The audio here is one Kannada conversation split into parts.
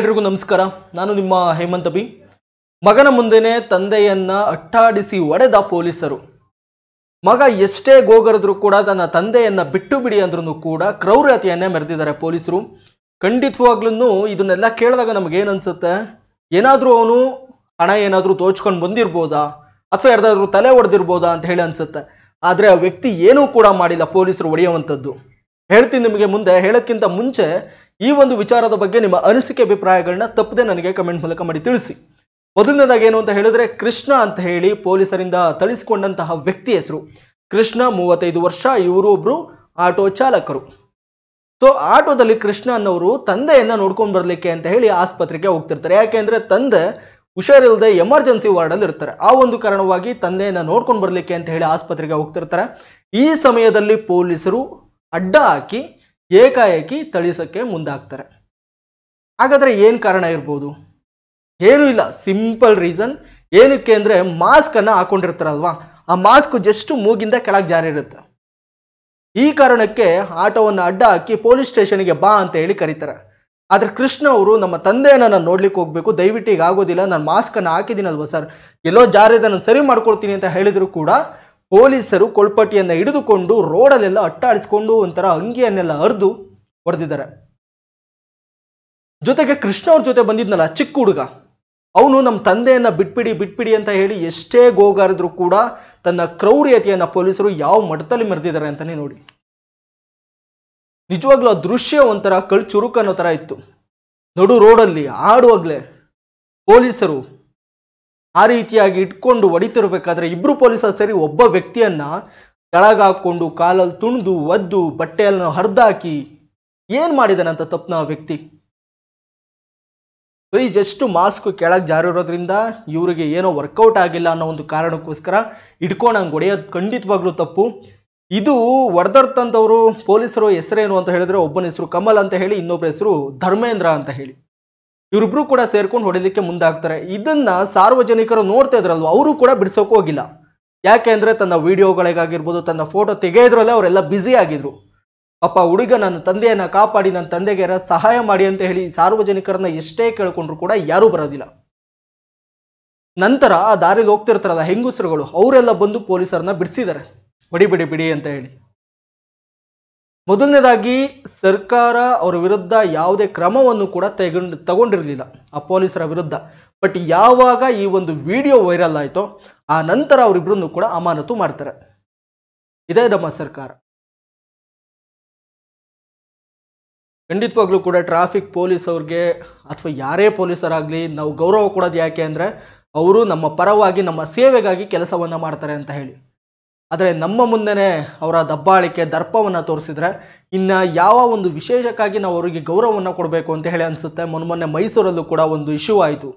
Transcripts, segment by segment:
ಎಲ್ರಿಗೂ ನಮಸ್ಕಾರ ನಾನು ನಿಮ್ಮ ಹೇಮಂತ ಬಿ ಮಗನ ಮುಂದೆನೆ ತಂದೆಯನ್ನ ಅಟ್ಟಾಡಿಸಿ ಒಡೆದ ಪೊಲೀಸರು ಮಗ ಎಷ್ಟೇ ಗೋಗರದ್ರು ಕೂಡ ತನ್ನ ತಂದೆಯನ್ನ ಬಿಟ್ಟು ಬಿಡಿ ಅಂದ್ರೂ ಕೂಡ ಕ್ರೌರ್ಯತೆಯನ್ನೇ ಮೆರೆದಿದ್ದಾರೆ ಪೊಲೀಸರು ಖಂಡಿತವಾಗ್ಲೂ ಇದನ್ನೆಲ್ಲ ಕೇಳಿದಾಗ ಅನ್ಸುತ್ತೆ ಏನಾದರೂ ಅವನು ಹಣ ಏನಾದರೂ ತೋಚ್ಕೊಂಡು ಬಂದಿರ್ಬೋದಾ ಅಥವಾ ಯಾರ್ದಾದ್ರು ತಲೆ ಒಡೆದಿರ್ಬೋದಾ ಅಂತ ಹೇಳಿ ಅನ್ಸುತ್ತೆ ಆದರೆ ಆ ವ್ಯಕ್ತಿ ಏನೂ ಕೂಡ ಮಾಡಿಲ್ಲ ಪೊಲೀಸರು ಹೊಡೆಯುವಂಥದ್ದು ಹೇಳ್ತೀನಿ ನಿಮಗೆ ಮುಂದೆ ಹೇಳೋಕ್ಕಿಂತ ಮುಂಚೆ ಈ ಒಂದು ವಿಚಾರದ ಬಗ್ಗೆ ನಿಮ್ಮ ಅನಿಸಿಕೆ ಅಭಿಪ್ರಾಯಗಳನ್ನ ತಪ್ಪದೆ ನನಗೆ ಕಮೆಂಟ್ ಮೂಲಕ ಮಾಡಿ ತಿಳಿಸಿ ಮೊದಲನೇದಾಗಿ ಏನು ಅಂತ ಹೇಳಿದ್ರೆ ಕೃಷ್ಣ ಅಂತ ಹೇಳಿ ಪೊಲೀಸರಿಂದ ತಳಿಸಿಕೊಂಡಂತಹ ವ್ಯಕ್ತಿ ಹೆಸರು ಕೃಷ್ಣ ಮೂವತ್ತೈದು ವರ್ಷ ಒಬ್ರು ಆಟೋ ಚಾಲಕರು ಸೊ ಆಟೋದಲ್ಲಿ ಕೃಷ್ಣ ಅನ್ನೋರು ತಂದೆಯನ್ನ ನೋಡ್ಕೊಂಡು ಬರ್ಲಿಕ್ಕೆ ಅಂತ ಹೇಳಿ ಆಸ್ಪತ್ರೆಗೆ ಹೋಗ್ತಿರ್ತಾರೆ ಯಾಕೆಂದ್ರೆ ತಂದೆ ಹುಷಾರಿಲ್ಲದೆ ಎಮರ್ಜೆನ್ಸಿ ವಾರ್ಡ್ ಅಲ್ಲಿ ಇರ್ತಾರೆ ಆ ಒಂದು ಕಾರಣವಾಗಿ ತಂದೆಯನ್ನ ನೋಡ್ಕೊಂಡು ಬರ್ಲಿಕ್ಕೆ ಅಂತ ಹೇಳಿ ಆಸ್ಪತ್ರೆಗೆ ಹೋಗ್ತಿರ್ತಾರೆ ಈ ಸಮಯದಲ್ಲಿ ಪೊಲೀಸರು ಅಡ್ಡ ಹಾಕಿ ಏಕಾಏಕಿ ತಳಿಸೋಕ್ಕೆ ಮುಂದಾಗ್ತಾರೆ ಹಾಗಾದರೆ ಏನು ಕಾರಣ ಇರ್ಬೋದು ಏನೂ ಇಲ್ಲ ಸಿಂಪಲ್ ರೀಸನ್ ಏನಕ್ಕೆ ಅಂದರೆ ಮಾಸ್ಕನ್ನು ಹಾಕೊಂಡಿರ್ತಾರಲ್ವಾ ಆ ಮಾಸ್ಕ್ ಜಸ್ಟ್ ಮೂಗಿಂದ ಕೆಳಗೆ ಜಾರಿ ಇರುತ್ತೆ ಈ ಕಾರಣಕ್ಕೆ ಆಟೋವನ್ನು ಅಡ್ಡ ಹಾಕಿ ಪೊಲೀಸ್ ಸ್ಟೇಷನ್ಗೆ ಬಾ ಅಂತ ಹೇಳಿ ಕರೀತಾರೆ ಆದ್ರೆ ಕೃಷ್ಣ ಅವರು ನಮ್ಮ ತಂದೆಯನ್ನು ನಾನು ನೋಡ್ಲಿಕ್ಕೆ ಹೋಗ್ಬೇಕು ದಯವಿಟ್ಟು ಈಗ ಆಗೋದಿಲ್ಲ ನಾನು ಮಾಸ್ಕನ್ನು ಹಾಕಿದ್ದೀನಲ್ವ ಸರ್ ಎಲ್ಲೋ ಜಾರಿದೆ ನಾನು ಸರಿ ಮಾಡ್ಕೊಳ್ತೀನಿ ಅಂತ ಹೇಳಿದ್ರು ಕೂಡ ಪೊಲೀಸರು ಕೊಳ್ಪಟ್ಟಿಯನ್ನು ಹಿಡಿದುಕೊಂಡು ರೋಡಲ್ಲೆಲ್ಲ ಅಟ್ಟಾಡಿಸಿಕೊಂಡು ಒಂಥರ ಅಂಗಿಯನ್ನೆಲ್ಲ ಹರಿದು ಹೊಡೆದಿದ್ದಾರೆ ಜೊತೆಗೆ ಕೃಷ್ಣ ಅವ್ರ ಜೊತೆ ಬಂದಿದ್ನಲ್ಲ ಚಿಕ್ಕ ಹುಡುಗ ಅವನು ನಮ್ಮ ತಂದೆಯನ್ನ ಬಿಟ್ಬಿಡಿ ಬಿಟ್ಬಿಡಿ ಅಂತ ಹೇಳಿ ಎಷ್ಟೇ ಗೋಗಾರಿದ್ರು ಕೂಡ ತನ್ನ ಕ್ರೌರ್ಯತೆಯನ್ನ ಪೊಲೀಸರು ಯಾವ ಮಟ್ಟದಲ್ಲಿ ಮರೆದಿದ್ದಾರೆ ಅಂತಾನೆ ನೋಡಿ ನಿಜವಾಗ್ಲೂ ಆ ದೃಶ್ಯ ಒಂಥರ ಕಳ್ ಚುರುಕನ್ನೋ ಅನ್ನೋ ಥರ ಇತ್ತು ನಡು ರೋಡಲ್ಲಿ ಆಡುವಾಗ್ಲೇ ಪೊಲೀಸರು ಆ ರೀತಿಯಾಗಿ ಇಟ್ಕೊಂಡು ಹೊಡಿತಿರ್ಬೇಕಾದ್ರೆ ಇಬ್ರು ಪೊಲೀಸರು ಸರಿ ಒಬ್ಬ ವ್ಯಕ್ತಿಯನ್ನ ಕೆಳಗಾಕೊಂಡು ಕಾಲಲ್ಲಿ ತುಣಿದು ಒದ್ದು ಬಟ್ಟೆಯನ್ನು ಹರಿದಾಕಿ ಏನ್ ಮಾಡಿದಾನಂತ ತಪ್ಪನ ಆ ವ್ಯಕ್ತಿ ಬರೀ ಜಸ್ಟ್ ಮಾಸ್ಕ್ ಕೆಳಗೆ ಜಾರಿರೋದ್ರಿಂದ ಇವರಿಗೆ ಏನೋ ವರ್ಕೌಟ್ ಆಗಿಲ್ಲ ಅನ್ನೋ ಒಂದು ಕಾರಣಕ್ಕೋಸ್ಕರ ಇಟ್ಕೊಂಡಂಗೆ ಹೊಡೆಯೋದು ಖಂಡಿತವಾಗ್ಲೂ ತಪ್ಪು ಇದು ಒಡೆದರ್ತಂತವ್ರು ಪೊಲೀಸರು ಹೆಸರೇನು ಅಂತ ಹೇಳಿದ್ರೆ ಒಬ್ಬನ ಹೆಸರು ಕಮಲ್ ಅಂತ ಹೇಳಿ ಇನ್ನೊಬ್ಬರ ಹೆಸರು ಧರ್ಮೇಂದ್ರ ಅಂತ ಹೇಳಿ ಇವರಿಬ್ರು ಕೂಡ ಸೇರ್ಕೊಂಡು ಹೊಡೆಯಲಿಕ್ಕೆ ಮುಂದಾಗ್ತಾರೆ ಇದನ್ನ ಸಾರ್ವಜನಿಕರು ನೋಡ್ತಾ ಇದ್ರಲ್ವ ಅವರು ಕೂಡ ಬಿಡಿಸೋಕೆ ಹೋಗಿಲ್ಲ ಯಾಕೆ ಅಂದ್ರೆ ತನ್ನ ವಿಡಿಯೋಗಳಿಗಾಗಿರ್ಬೋದು ತನ್ನ ಫೋಟೋ ತೆಗೆಯೋದ್ರಲ್ಲೇ ಅವರೆಲ್ಲ ಬ್ಯುಸಿ ಆಗಿದ್ರು ಅಪ್ಪ ಹುಡುಗ ನನ್ನ ತಂದೆಯನ್ನ ಕಾಪಾಡಿ ನನ್ನ ತಂದೆಗೆ ಸಹಾಯ ಮಾಡಿ ಅಂತ ಹೇಳಿ ಸಾರ್ವಜನಿಕರನ್ನ ಎಷ್ಟೇ ಕೇಳ್ಕೊಂಡ್ರು ಕೂಡ ಯಾರೂ ಬರೋದಿಲ್ಲ ನಂತರ ಆ ದಾರಿಲಿ ಹೋಗ್ತಿರ್ತಾರಲ್ಲ ಹೆಂಗುಸರುಗಳು ಅವರೆಲ್ಲ ಬಂದು ಪೊಲೀಸರನ್ನ ಬಿಡಿಸಿದ್ದಾರೆ ಬಿಡಿ ಬಿಡಿ ಬಿಡಿ ಅಂತ ಹೇಳಿ ಮೊದಲನೇದಾಗಿ ಸರ್ಕಾರ ಅವರ ವಿರುದ್ಧ ಯಾವುದೇ ಕ್ರಮವನ್ನು ಕೂಡ ತೆಗೊಂಡು ತಗೊಂಡಿರಲಿಲ್ಲ ಆ ಪೊಲೀಸರ ವಿರುದ್ಧ ಬಟ್ ಯಾವಾಗ ಈ ಒಂದು ವಿಡಿಯೋ ವೈರಲ್ ಆಯಿತೋ ಆ ನಂತರ ಅವರಿಬ್ಬರನ್ನು ಕೂಡ ಅಮಾನತು ಮಾಡ್ತಾರೆ ಇದೇ ನಮ್ಮ ಸರ್ಕಾರ ಖಂಡಿತವಾಗ್ಲೂ ಕೂಡ ಟ್ರಾಫಿಕ್ ಪೊಲೀಸ್ ಅವ್ರಿಗೆ ಅಥವಾ ಯಾರೇ ಪೊಲೀಸರಾಗಲಿ ನಾವು ಗೌರವ ಕೊಡೋದು ಯಾಕೆ ಅಂದರೆ ಅವರು ನಮ್ಮ ಪರವಾಗಿ ನಮ್ಮ ಸೇವೆಗಾಗಿ ಕೆಲಸವನ್ನು ಮಾಡ್ತಾರೆ ಅಂತ ಹೇಳಿ ಆದರೆ ನಮ್ಮ ಮುಂದೆನೆ ಅವರ ದಬ್ಬಾಳಿಕೆ ದರ್ಪವನ್ನು ತೋರಿಸಿದ್ರೆ ಇನ್ನು ಯಾವ ಒಂದು ವಿಶೇಷಕ್ಕಾಗಿ ನಾವು ಅವರಿಗೆ ಗೌರವವನ್ನು ಕೊಡಬೇಕು ಅಂತ ಹೇಳಿ ಅನಿಸುತ್ತೆ ಮೊನ್ನೆ ಮೈಸೂರಲ್ಲೂ ಕೂಡ ಒಂದು ಇಶ್ಯೂ ಆಯಿತು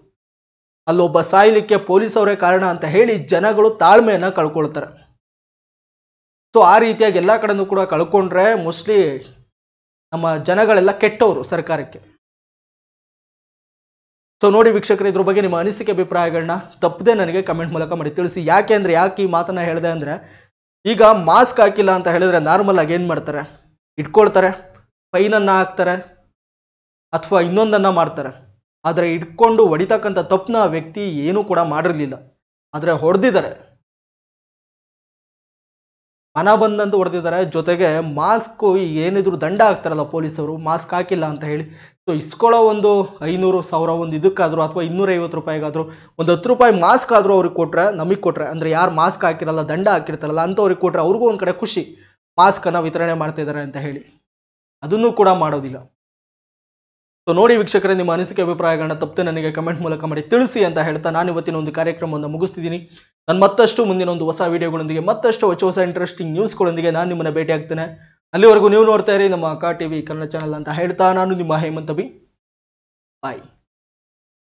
ಅಲ್ಲೊಬ್ಬ ಸಾಯಲಿಕ್ಕೆ ಪೊಲೀಸ್ ಅವರೇ ಕಾರಣ ಅಂತ ಹೇಳಿ ಜನಗಳು ತಾಳ್ಮೆಯನ್ನು ಕಳ್ಕೊಳ್ತಾರೆ ಸೊ ಆ ರೀತಿಯಾಗಿ ಎಲ್ಲ ಕಡೆನೂ ಕೂಡ ಕಳ್ಕೊಂಡ್ರೆ ಮೋಸ್ಟ್ಲಿ ನಮ್ಮ ಜನಗಳೆಲ್ಲ ಕೆಟ್ಟವರು ಸರ್ಕಾರಕ್ಕೆ ಸೊ ನೋಡಿ ವೀಕ್ಷಕರು ಇದ್ರ ಬಗ್ಗೆ ನಿಮ್ಮ ಅನಿಸಿಕೆ ಅಭಿಪ್ರಾಯಗಳನ್ನ ತಪ್ಪದೆ ನನಗೆ ಕಮೆಂಟ್ ಮೂಲಕ ಮಾಡಿ ತಿಳಿಸಿ ಯಾಕೆ ಅಂದರೆ ಯಾಕೆ ಈ ಮಾತನ್ನ ಹೇಳಿದೆ ಅಂದರೆ ಈಗ ಮಾಸ್ಕ್ ಹಾಕಿಲ್ಲ ಅಂತ ಹೇಳಿದ್ರೆ ನಾರ್ಮಲ್ ಆಗಿ ಏನು ಮಾಡ್ತಾರೆ ಇಟ್ಕೊಳ್ತಾರೆ ಫೈನನ್ನ ಹಾಕ್ತಾರೆ ಅಥವಾ ಇನ್ನೊಂದನ್ನು ಮಾಡ್ತಾರೆ ಆದರೆ ಇಟ್ಕೊಂಡು ಹೊಡಿತಕ್ಕಂಥ ತಪ್ಪನ್ನ ವ್ಯಕ್ತಿ ಏನೂ ಕೂಡ ಮಾಡಿರಲಿಲ್ಲ ಆದರೆ ಹೊಡೆದಿದ್ದಾರೆ ಬಂದಂತ ಹೊಡೆದಿದ್ದಾರೆ ಜೊತೆಗೆ ಮಾಸ್ಕ್ ಏನಿದ್ರು ದಂಡ ಹಾಕ್ತಾರಲ್ಲ ಪೊಲೀಸರು ಮಾಸ್ಕ್ ಹಾಕಿಲ್ಲ ಅಂತ ಹೇಳಿ ಸೊ ಇಸ್ಕೊಳ್ಳೋ ಒಂದು ಐನೂರು ಸಾವಿರ ಒಂದು ಇದಕ್ಕಾದರೂ ಅಥವಾ ಇನ್ನೂರೈವತ್ತು ರೂಪಾಯಿಗಾದರೂ ಒಂದು ಹತ್ತು ರೂಪಾಯಿ ಮಾಸ್ಕ್ ಆದರೂ ಅವ್ರಿಗೆ ಕೊಟ್ಟರೆ ನಮಗೆ ಕೊಟ್ಟರೆ ಅಂದರೆ ಯಾರು ಮಾಸ್ಕ್ ಹಾಕಿರಲ್ಲ ದಂಡ ಹಾಕಿರ್ತಾರಲ್ಲ ಅಂಥವ್ರಿಗೆ ಕೊಟ್ಟರೆ ಅವ್ರಿಗೂ ಒಂದು ಕಡೆ ಖುಷಿ ಮಾಸ್ಕನ್ನು ವಿತರಣೆ ಮಾಡ್ತಿದ್ದಾರೆ ಅಂತ ಹೇಳಿ ಅದನ್ನು ಕೂಡ ಮಾಡೋದಿಲ್ಲ ಸೊ ನೋಡಿ ವೀಕ್ಷಕರೇ ನಿಮ್ಮ ಅನಿಸಿಕೆ ಅಭಿಪ್ರಾಯಗಳನ್ನ ತಪ್ಪದೆ ನನಗೆ ಕಮೆಂಟ್ ಮೂಲಕ ಮಾಡಿ ತಿಳಿಸಿ ಅಂತ ಹೇಳ್ತಾ ನಾನು ಇವತ್ತಿನ ಒಂದು ಕಾರ್ಯಕ್ರಮವನ್ನು ಮುಗಿಸ್ತಿದ್ದೀನಿ ನಾನು ಮತ್ತಷ್ಟು ಮುಂದಿನ ಒಂದು ಹೊಸ ವಿಡಿಯೋಗಳೊಂದಿಗೆ ಮತ್ತಷ್ಟು ಹೊಸ ಹೊಸ ಇಂಟ್ರೆಸ್ಟಿಂಗ್ ನ್ಯೂಸ್ಗಳೊಂದಿಗೆ ನಾನು ನಿಮ್ಮನ್ನು ಭೇಟಿ ಆಗ್ತೇನೆ ಅಲ್ಲಿವರೆಗೂ ನೀವು ನೋಡ್ತಾ ಇರಿ ನಮ್ಮ ಕಾ ಟಿವಿ ಕನ್ನಡ ಚಾನಲ್ ಅಂತ ಹೇಳ್ತಾ ನಾನು ನಿಮ್ಮ ಹೇಮಂತ್ ಬಿ ಬಾಯ್